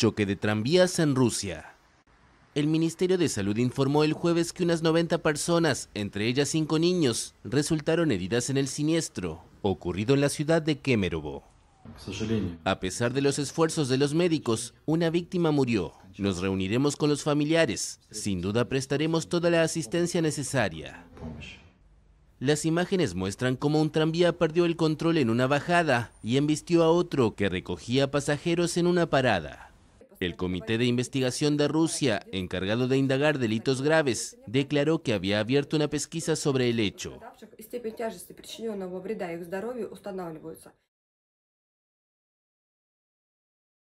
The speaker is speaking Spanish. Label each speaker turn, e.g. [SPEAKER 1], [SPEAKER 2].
[SPEAKER 1] Choque de tranvías en Rusia. El Ministerio de Salud informó el jueves que unas 90 personas, entre ellas 5 niños, resultaron heridas en el siniestro, ocurrido en la ciudad de Kemerovo. A pesar de los esfuerzos de los médicos, una víctima murió. Nos reuniremos con los familiares. Sin duda prestaremos toda la asistencia necesaria. Las imágenes muestran cómo un tranvía perdió el control en una bajada y embistió a otro que recogía pasajeros en una parada. El Comité de Investigación de Rusia, encargado de indagar delitos graves, declaró que había abierto una pesquisa sobre el hecho.